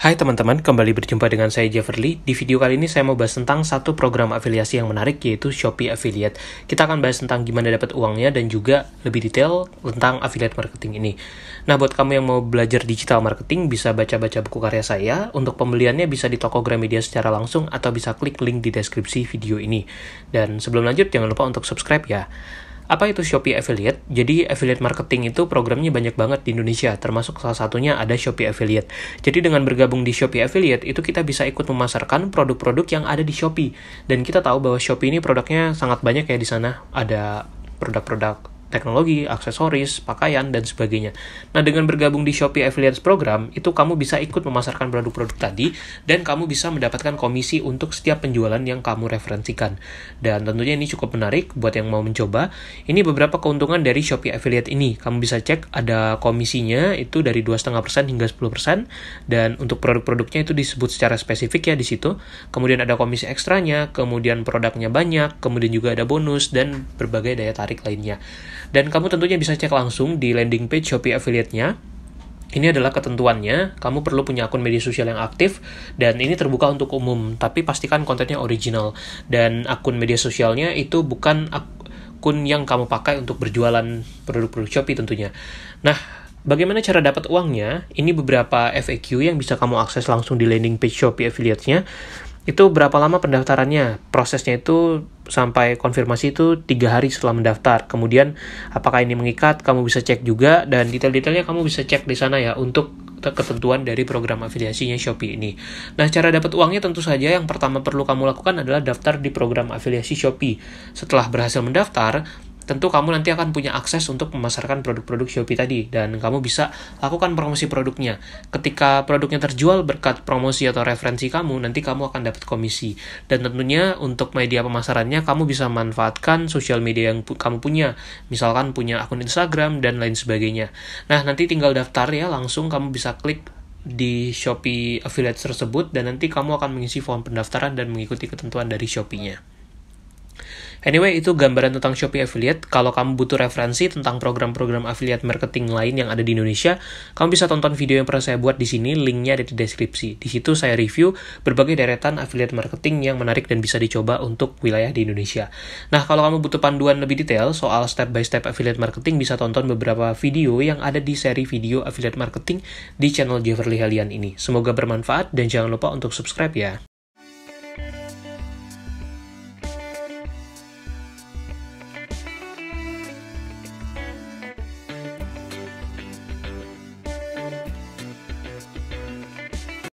Hai teman-teman, kembali berjumpa dengan saya Jeverly. Di video kali ini saya mau bahas tentang satu program afiliasi yang menarik yaitu Shopee Affiliate. Kita akan bahas tentang gimana dapat uangnya dan juga lebih detail tentang affiliate marketing ini. Nah, buat kamu yang mau belajar digital marketing bisa baca-baca buku karya saya. Untuk pembeliannya bisa di toko Gramedia secara langsung atau bisa klik link di deskripsi video ini. Dan sebelum lanjut jangan lupa untuk subscribe ya. Apa itu Shopee Affiliate? Jadi affiliate marketing itu programnya banyak banget di Indonesia, termasuk salah satunya ada Shopee Affiliate. Jadi dengan bergabung di Shopee Affiliate itu kita bisa ikut memasarkan produk-produk yang ada di Shopee. Dan kita tahu bahwa Shopee ini produknya sangat banyak ya di sana. Ada produk-produk teknologi, aksesoris, pakaian, dan sebagainya. Nah, dengan bergabung di Shopee Affiliates Program, itu kamu bisa ikut memasarkan produk-produk tadi, dan kamu bisa mendapatkan komisi untuk setiap penjualan yang kamu referensikan. Dan tentunya ini cukup menarik buat yang mau mencoba. Ini beberapa keuntungan dari Shopee Affiliate ini. Kamu bisa cek ada komisinya itu dari 2,5% hingga 10%, dan untuk produk-produknya itu disebut secara spesifik ya di situ. Kemudian ada komisi ekstranya, kemudian produknya banyak, kemudian juga ada bonus, dan berbagai daya tarik lainnya. Dan kamu tentunya bisa cek langsung di landing page Shopee affiliate-nya. Ini adalah ketentuannya, kamu perlu punya akun media sosial yang aktif, dan ini terbuka untuk umum, tapi pastikan kontennya original. Dan akun media sosialnya itu bukan akun yang kamu pakai untuk berjualan produk-produk Shopee tentunya. Nah, Bagaimana cara dapat uangnya? Ini beberapa FAQ yang bisa kamu akses langsung di landing page Shopee affiliate-nya. Itu berapa lama pendaftarannya? Prosesnya itu sampai konfirmasi itu tiga hari setelah mendaftar. Kemudian apakah ini mengikat? Kamu bisa cek juga dan detail-detailnya kamu bisa cek di sana ya untuk ketentuan dari program afiliasinya Shopee ini. Nah, cara dapat uangnya tentu saja yang pertama perlu kamu lakukan adalah daftar di program afiliasi Shopee. Setelah berhasil mendaftar, tentu kamu nanti akan punya akses untuk memasarkan produk-produk Shopee tadi dan kamu bisa lakukan promosi produknya. Ketika produknya terjual berkat promosi atau referensi kamu, nanti kamu akan dapat komisi. Dan tentunya untuk media pemasarannya kamu bisa manfaatkan sosial media yang pu kamu punya, misalkan punya akun Instagram dan lain sebagainya. Nah, nanti tinggal daftar ya, langsung kamu bisa klik di Shopee affiliate tersebut dan nanti kamu akan mengisi form pendaftaran dan mengikuti ketentuan dari Shopee-nya. Anyway, itu gambaran tentang Shopee Affiliate. Kalau kamu butuh referensi tentang program-program affiliate marketing lain yang ada di Indonesia, kamu bisa tonton video yang pernah saya buat di sini, linknya ada di deskripsi. Di situ saya review berbagai deretan affiliate marketing yang menarik dan bisa dicoba untuk wilayah di Indonesia. Nah, kalau kamu butuh panduan lebih detail soal step-by-step -step affiliate marketing, bisa tonton beberapa video yang ada di seri video affiliate marketing di channel Jeverly Halian ini. Semoga bermanfaat dan jangan lupa untuk subscribe ya.